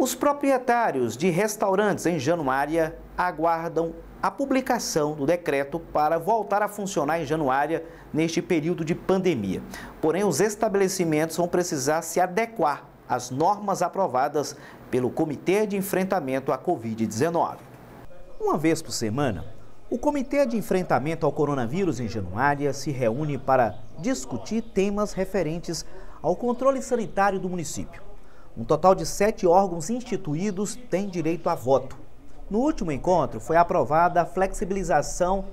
Os proprietários de restaurantes em Januária aguardam a publicação do decreto para voltar a funcionar em Januária neste período de pandemia. Porém, os estabelecimentos vão precisar se adequar às normas aprovadas pelo Comitê de Enfrentamento à Covid-19. Uma vez por semana, o Comitê de Enfrentamento ao Coronavírus em Januária se reúne para discutir temas referentes ao controle sanitário do município. Um total de sete órgãos instituídos têm direito a voto. No último encontro, foi aprovada a flexibilização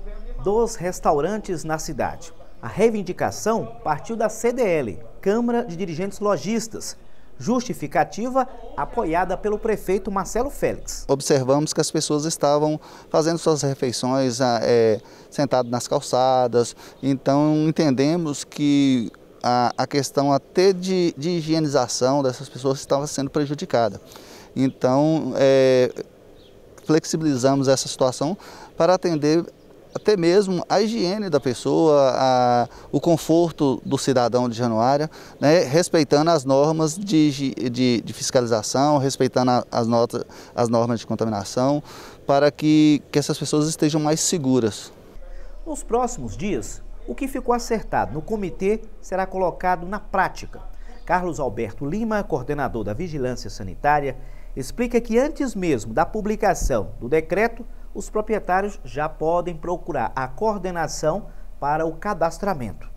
dos restaurantes na cidade. A reivindicação partiu da CDL, Câmara de Dirigentes Logistas, justificativa apoiada pelo prefeito Marcelo Félix. Observamos que as pessoas estavam fazendo suas refeições é, ah, eh, sentadas nas calçadas, então entendemos que a, a questão até de, de, higienização dessas pessoas estava sendo prejudicada. Então, é, flexibilizamos essa situação para atender até mesmo a higiene da pessoa, a, o conforto do cidadão de Januária, né, respeitando as normas de, de, de fiscalização, respeitando a, as, notas, as normas de contaminação, para que, que essas pessoas estejam mais seguras. Nos próximos dias, o que ficou acertado no comitê será colocado na prática. Carlos Alberto Lima, coordenador da Vigilância Sanitária, explica que antes mesmo da publicação do decreto, os proprietários já podem procurar a coordenação para o cadastramento.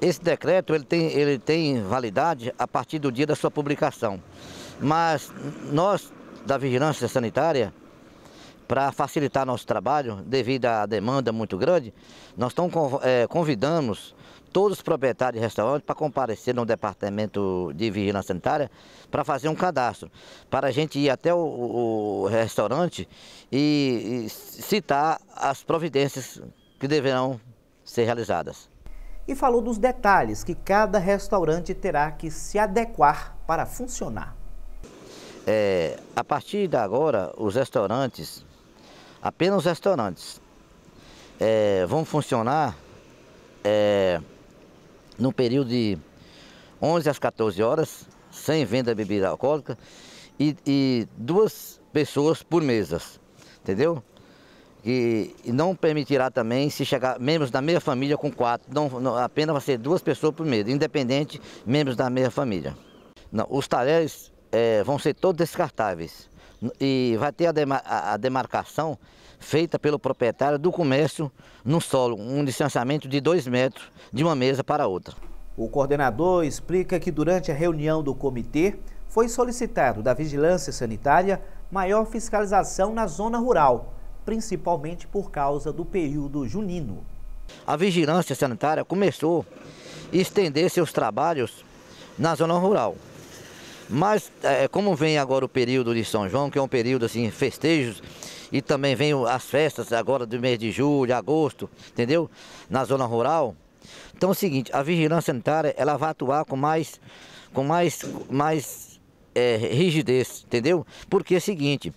Esse decreto ele tem, ele tem validade a partir do dia da sua publicação, mas nós da Vigilância Sanitária para facilitar nosso trabalho, devido à demanda muito grande, nós estamos eh, convidamos todos os proprietários de restaurantes para comparecer no departamento de vigilância sanitária para fazer um cadastro, para a gente ir até o, o restaurante e, e citar as providências que deverão ser realizadas. E falou dos detalhes que cada restaurante terá que se adequar para funcionar. É, a partir de agora, os restaurantes Apenas os restaurantes é, vão funcionar é, no período de 11 às 14 horas, sem venda de bebida alcoólica, e, e duas pessoas por mesas, entendeu? E não permitirá também se chegar membros da mesma família com quatro, não, não, apenas vai ser duas pessoas por mesa, independente membros da mesma família. Não, os talheres é, vão ser todos descartáveis e vai ter a, demar a demarcação feita pelo proprietário do comércio no solo, um distanciamento de dois metros de uma mesa para outra. O coordenador explica que durante a reunião do comitê foi solicitado da Vigilância Sanitária maior fiscalização na zona rural, principalmente por causa do período junino. A Vigilância Sanitária começou a estender seus trabalhos na zona rural, mas é, como vem agora o período de São João, que é um período assim, festejos, e também vem as festas agora do mês de julho, agosto, entendeu? Na zona rural. Então é o seguinte, a vigilância sanitária, ela vai atuar com mais, com mais, mais é, rigidez, entendeu? Porque é o seguinte,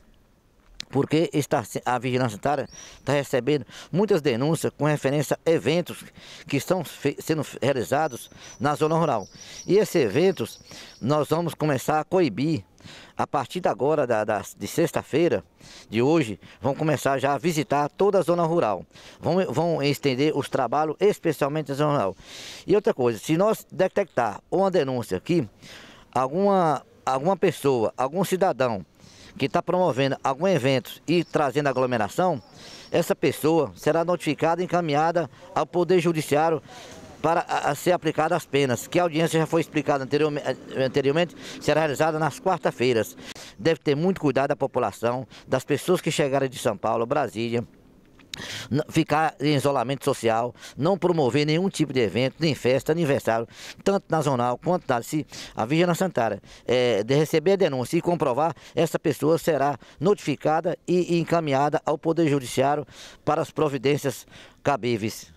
porque está, a Vigilância Sanitária está tá recebendo muitas denúncias com referência a eventos que estão sendo realizados na zona rural. E esses eventos nós vamos começar a coibir a partir de agora, da, da de sexta-feira, de hoje, vão começar já a visitar toda a zona rural. Vão, vão estender os trabalhos, especialmente na zona rural. E outra coisa, se nós detectar uma denúncia aqui, alguma, alguma pessoa, algum cidadão que está promovendo algum evento e trazendo aglomeração, essa pessoa será notificada e encaminhada ao Poder Judiciário para a, a ser aplicada as penas, que a audiência já foi explicada anteriormente, eh, anteriormente será realizada nas quarta-feiras. Deve ter muito cuidado da população, das pessoas que chegaram de São Paulo, Brasília, ficar em isolamento social, não promover nenhum tipo de evento, nem festa, aniversário, tanto nacional quanto da se a Virgem Santara é, de receber a denúncia e comprovar, essa pessoa será notificada e encaminhada ao Poder Judiciário para as providências cabíveis.